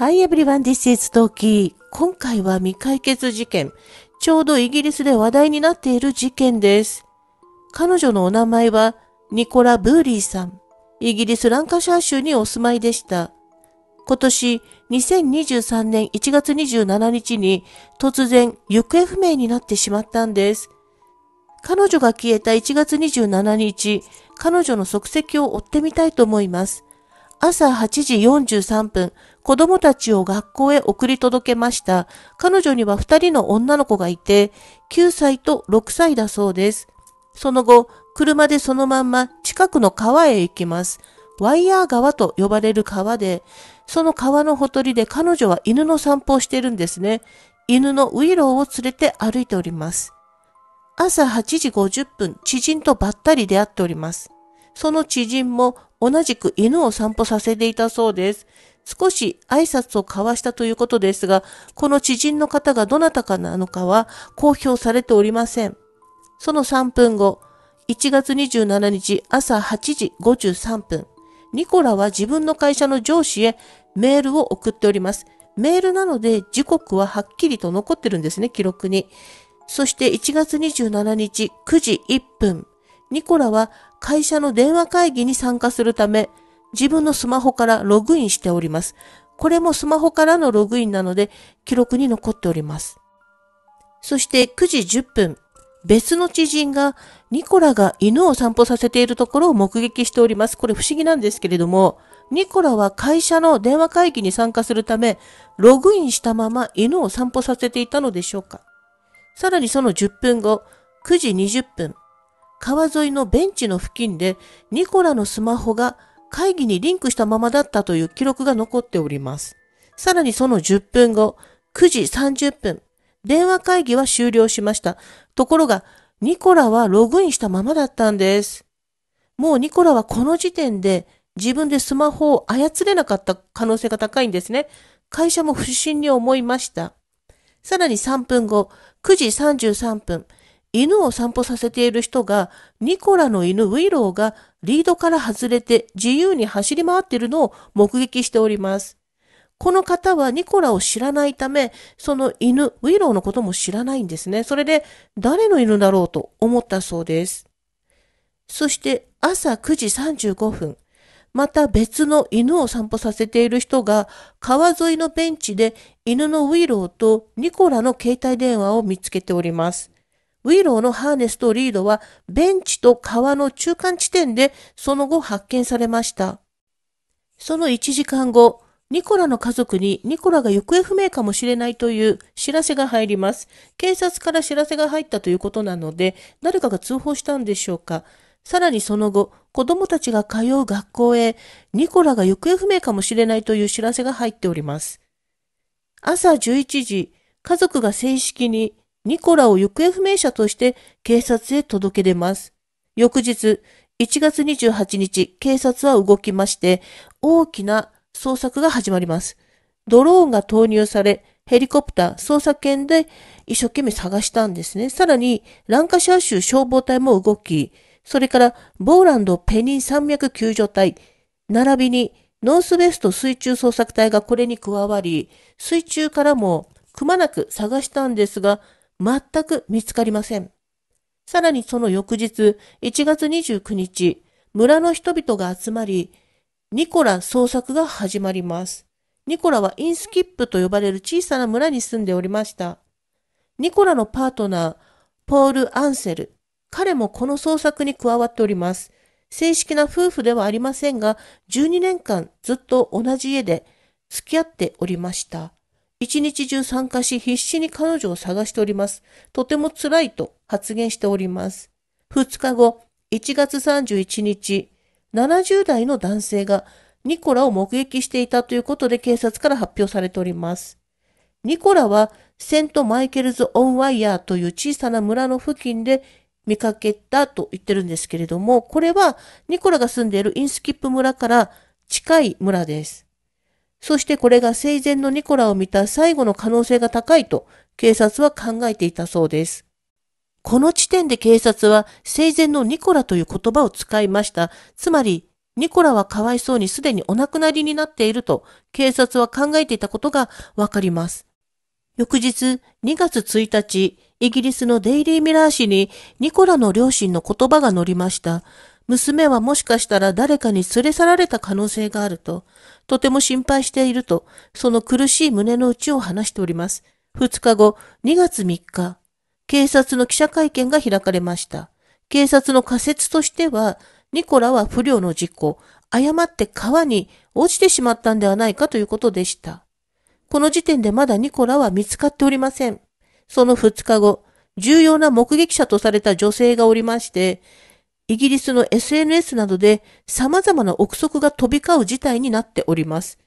Hi everyone, this is Toki. 今回は未解決事件。ちょうどイギリスで話題になっている事件です。彼女のお名前はニコラ・ブーリーさん。イギリス・ランカシャー州にお住まいでした。今年2023年1月27日に突然行方不明になってしまったんです。彼女が消えた1月27日、彼女の足跡を追ってみたいと思います。朝8時43分、子供たちを学校へ送り届けました。彼女には2人の女の子がいて、9歳と6歳だそうです。その後、車でそのまんま近くの川へ行きます。ワイヤー川と呼ばれる川で、その川のほとりで彼女は犬の散歩をしているんですね。犬のウイローを連れて歩いております。朝8時50分、知人とばったり出会っております。その知人も同じく犬を散歩させていたそうです。少し挨拶を交わしたということですが、この知人の方がどなたかなのかは公表されておりません。その3分後、1月27日朝8時53分、ニコラは自分の会社の上司へメールを送っております。メールなので時刻ははっきりと残ってるんですね、記録に。そして1月27日9時1分、ニコラは会社の電話会議に参加するため、自分のスマホからログインしております。これもスマホからのログインなので記録に残っております。そして9時10分、別の知人がニコラが犬を散歩させているところを目撃しております。これ不思議なんですけれども、ニコラは会社の電話会議に参加するため、ログインしたまま犬を散歩させていたのでしょうか。さらにその10分後、9時20分、川沿いのベンチの付近でニコラのスマホが会議にリンクしたままだったという記録が残っております。さらにその10分後、9時30分、電話会議は終了しました。ところが、ニコラはログインしたままだったんです。もうニコラはこの時点で自分でスマホを操れなかった可能性が高いんですね。会社も不審に思いました。さらに3分後、9時33分、犬を散歩させている人が、ニコラの犬ウィローがリードから外れて自由に走り回っているのを目撃しております。この方はニコラを知らないため、その犬、ウィローのことも知らないんですね。それで、誰の犬だろうと思ったそうです。そして、朝9時35分、また別の犬を散歩させている人が、川沿いのベンチで犬のウィローとニコラの携帯電話を見つけております。ウィローのハーネスとリードはベンチと川の中間地点でその後発見されました。その1時間後、ニコラの家族にニコラが行方不明かもしれないという知らせが入ります。警察から知らせが入ったということなので、誰かが通報したんでしょうか。さらにその後、子供たちが通う学校へ、ニコラが行方不明かもしれないという知らせが入っております。朝11時、家族が正式にニコラを行方不明者として警察へ届け出ます。翌日、1月28日、警察は動きまして、大きな捜索が始まります。ドローンが投入され、ヘリコプター、捜査犬で一生懸命探したんですね。さらに、ランカシャー州消防隊も動き、それから、ボーランドペニン山脈救助隊、並びに、ノースベスト水中捜索隊がこれに加わり、水中からもくまなく探したんですが、全く見つかりません。さらにその翌日、1月29日、村の人々が集まり、ニコラ捜索が始まります。ニコラはインスキップと呼ばれる小さな村に住んでおりました。ニコラのパートナー、ポール・アンセル。彼もこの捜索に加わっております。正式な夫婦ではありませんが、12年間ずっと同じ家で付き合っておりました。一日中参加し必死に彼女を探しております。とても辛いと発言しております。2日後、1月31日、70代の男性がニコラを目撃していたということで警察から発表されております。ニコラはセント・マイケルズ・オン・ワイヤーという小さな村の付近で見かけたと言ってるんですけれども、これはニコラが住んでいるインスキップ村から近い村です。そしてこれが生前のニコラを見た最後の可能性が高いと警察は考えていたそうです。この地点で警察は生前のニコラという言葉を使いました。つまり、ニコラはかわいそうにすでにお亡くなりになっていると警察は考えていたことがわかります。翌日2月1日、イギリスのデイリーミラー紙にニコラの両親の言葉が載りました。娘はもしかしたら誰かに連れ去られた可能性があると、とても心配していると、その苦しい胸の内を話しております。2日後、2月3日、警察の記者会見が開かれました。警察の仮説としては、ニコラは不良の事故、誤って川に落ちてしまったんではないかということでした。この時点でまだニコラは見つかっておりません。その2日後、重要な目撃者とされた女性がおりまして、イギリスの SNS などで様々な憶測が飛び交う事態になっております。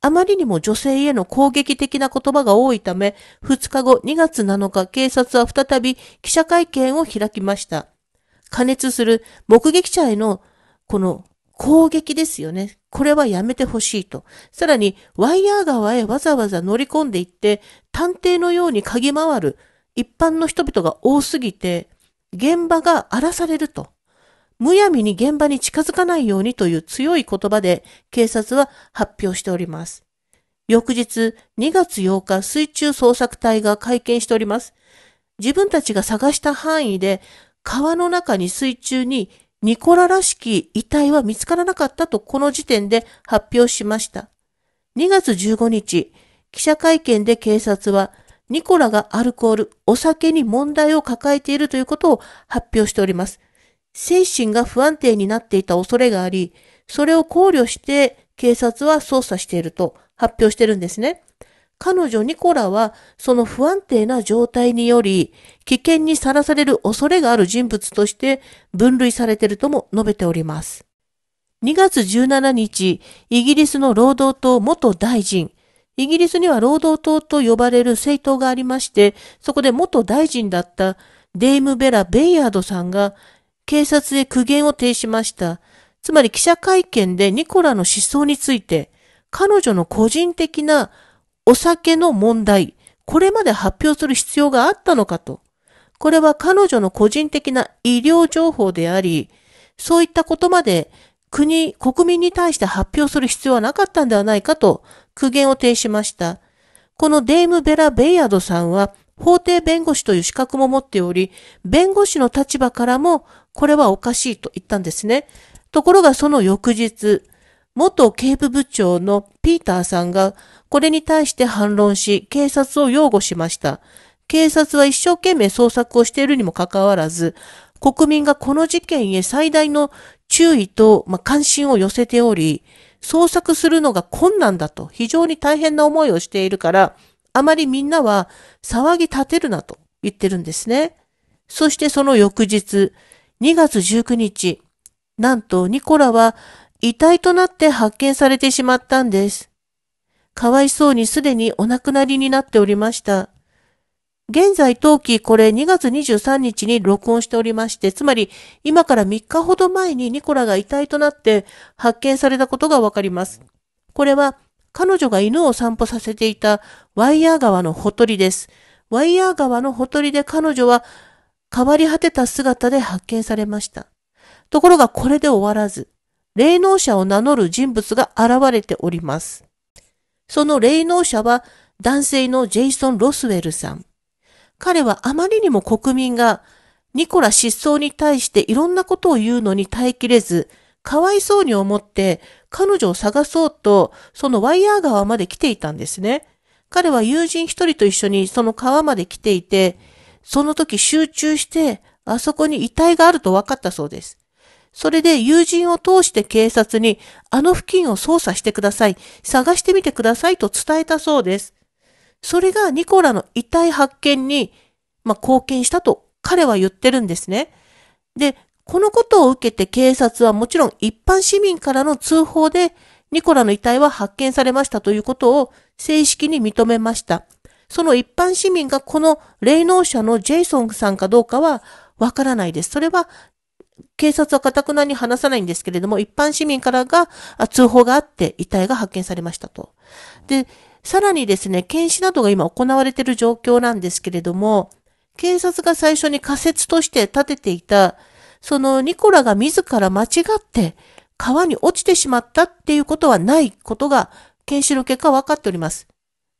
あまりにも女性への攻撃的な言葉が多いため、2日後2月7日警察は再び記者会見を開きました。加熱する目撃者へのこの攻撃ですよね。これはやめてほしいと。さらに、ワイヤー川へわざわざ乗り込んでいって、探偵のように嗅ぎ回る一般の人々が多すぎて、現場が荒らされると。むやみに現場に近づかないようにという強い言葉で警察は発表しております。翌日2月8日水中捜索隊が会見しております。自分たちが探した範囲で川の中に水中にニコラらしき遺体は見つからなかったとこの時点で発表しました。2月15日、記者会見で警察はニコラがアルコール、お酒に問題を抱えているということを発表しております。精神が不安定になっていた恐れがあり、それを考慮して警察は捜査していると発表してるんですね。彼女ニコラはその不安定な状態により危険にさらされる恐れがある人物として分類されているとも述べております。2月17日、イギリスの労働党元大臣、イギリスには労働党と呼ばれる政党がありまして、そこで元大臣だったデイム・ベラ・ベイヤードさんが警察へ苦言を呈しました。つまり記者会見でニコラの失踪について、彼女の個人的なお酒の問題、これまで発表する必要があったのかと。これは彼女の個人的な医療情報であり、そういったことまで国、国民に対して発表する必要はなかったんではないかと苦言を呈しました。このデイム・ベラ・ベイヤードさんは法廷弁護士という資格も持っており、弁護士の立場からもこれはおかしいと言ったんですね。ところがその翌日、元警部部長のピーターさんがこれに対して反論し、警察を擁護しました。警察は一生懸命捜索をしているにもかかわらず、国民がこの事件へ最大の注意と、まあ、関心を寄せており、捜索するのが困難だと非常に大変な思いをしているから、あまりみんなは騒ぎ立てるなと言ってるんですね。そしてその翌日、2月19日、なんとニコラは遺体となって発見されてしまったんです。かわいそうにすでにお亡くなりになっておりました。現在当期これ2月23日に録音しておりまして、つまり今から3日ほど前にニコラが遺体となって発見されたことがわかります。これは彼女が犬を散歩させていたワイヤー川のほとりです。ワイヤー川のほとりで彼女は変わり果てた姿で発見されました。ところがこれで終わらず、霊能者を名乗る人物が現れております。その霊能者は男性のジェイソン・ロスウェルさん。彼はあまりにも国民がニコラ失踪に対していろんなことを言うのに耐えきれず、かわいそうに思って彼女を探そうとそのワイヤー川まで来ていたんですね。彼は友人一人と一緒にその川まで来ていて、その時集中してあそこに遺体があると分かったそうです。それで友人を通して警察にあの付近を捜査してください、探してみてくださいと伝えたそうです。それがニコラの遺体発見に、まあ、貢献したと彼は言ってるんですね。で、このことを受けて警察はもちろん一般市民からの通報でニコラの遺体は発見されましたということを正式に認めました。その一般市民がこの霊能者のジェイソンさんかどうかはわからないです。それは警察は堅くなに話さないんですけれども、一般市民からが通報があって遺体が発見されましたと。で、さらにですね、検視などが今行われている状況なんですけれども、警察が最初に仮説として立てていたそのニコラが自ら間違って川に落ちてしまったっていうことはないことが検視の結果分かっております。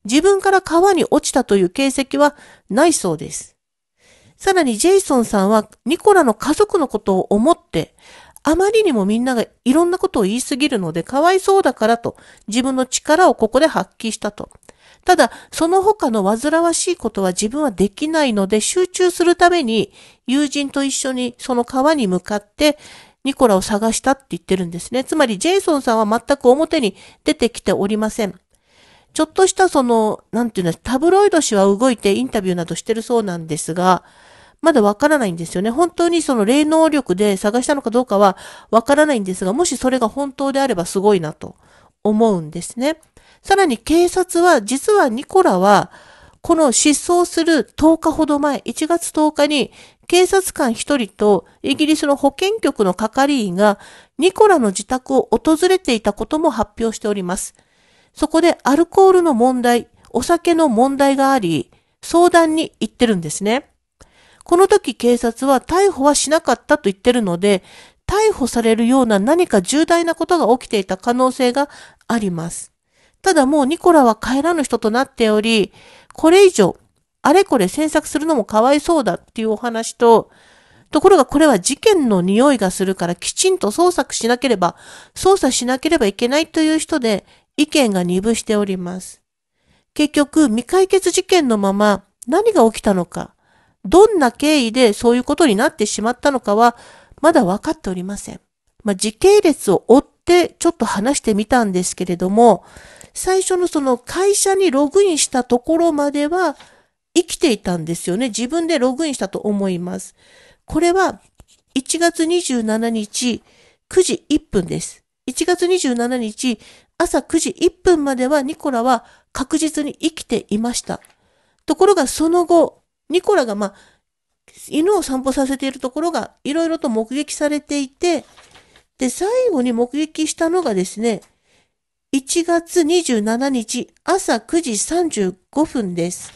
自分から川に落ちたという形跡はないそうです。さらにジェイソンさんはニコラの家族のことを思って、あまりにもみんながいろんなことを言いすぎるので、かわいそうだからと自分の力をここで発揮したと。ただ、その他の煩わしいことは自分はできないので、集中するために、友人と一緒にその川に向かって、ニコラを探したって言ってるんですね。つまり、ジェイソンさんは全く表に出てきておりません。ちょっとしたその、なんていうの、タブロイド紙は動いてインタビューなどしてるそうなんですが、まだわからないんですよね。本当にその霊能力で探したのかどうかはわからないんですが、もしそれが本当であればすごいなと思うんですね。さらに警察は、実はニコラは、この失踪する10日ほど前、1月10日に、警察官1人とイギリスの保健局の係員がニコラの自宅を訪れていたことも発表しております。そこでアルコールの問題、お酒の問題があり、相談に行ってるんですね。この時警察は逮捕はしなかったと言ってるので、逮捕されるような何か重大なことが起きていた可能性があります。ただもうニコラは帰らぬ人となっており、これ以上、あれこれ詮索するのもかわいそうだっていうお話と、ところがこれは事件の匂いがするからきちんと捜索しなければ、捜査しなければいけないという人で意見が二分しております。結局、未解決事件のまま何が起きたのか、どんな経緯でそういうことになってしまったのかは、まだ分かっておりません。まあ、時系列を追ってちょっと話してみたんですけれども、最初のその会社にログインしたところまでは生きていたんですよね。自分でログインしたと思います。これは1月27日9時1分です。1月27日朝9時1分まではニコラは確実に生きていました。ところがその後、ニコラがまあ、犬を散歩させているところがいろいろと目撃されていて、で、最後に目撃したのがですね、1月27日朝9時35分です。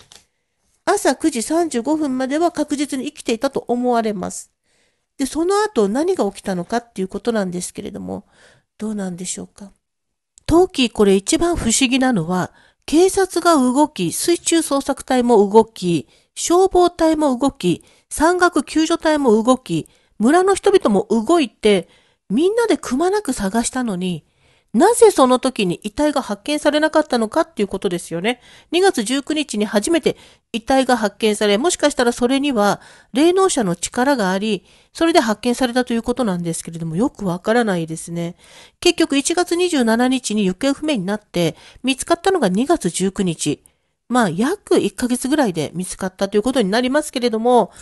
朝9時35分までは確実に生きていたと思われます。で、その後何が起きたのかっていうことなんですけれども、どうなんでしょうか。当期これ一番不思議なのは、警察が動き、水中捜索隊も動き、消防隊も動き、山岳救助隊も動き、村の人々も動いて、みんなでくまなく探したのに、なぜその時に遺体が発見されなかったのかっていうことですよね。2月19日に初めて遺体が発見され、もしかしたらそれには霊能者の力があり、それで発見されたということなんですけれども、よくわからないですね。結局1月27日に行方不明になって、見つかったのが2月19日。まあ、約1ヶ月ぐらいで見つかったということになりますけれども、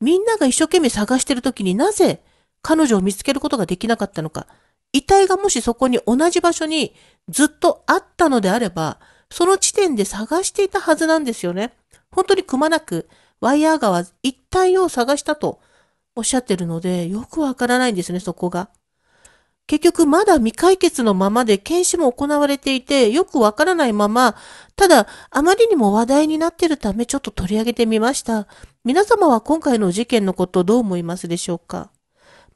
みんなが一生懸命探してる時になぜ彼女を見つけることができなかったのか、遺体がもしそこに同じ場所にずっとあったのであれば、その地点で探していたはずなんですよね。本当にくまなく、ワイヤー川一帯を探したとおっしゃってるので、よくわからないんですね、そこが。結局まだ未解決のままで検視も行われていて、よくわからないまま、ただ、あまりにも話題になっているため、ちょっと取り上げてみました。皆様は今回の事件のことどう思いますでしょうか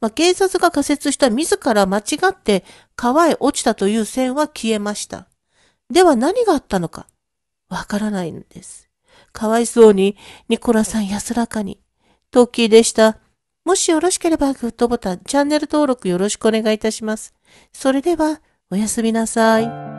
まあ、警察が仮説した自ら間違って川へ落ちたという線は消えました。では何があったのかわからないんです。かわいそうに、ニコラさん安らかに。トッキーでした。もしよろしければグッドボタン、チャンネル登録よろしくお願いいたします。それでは、おやすみなさい。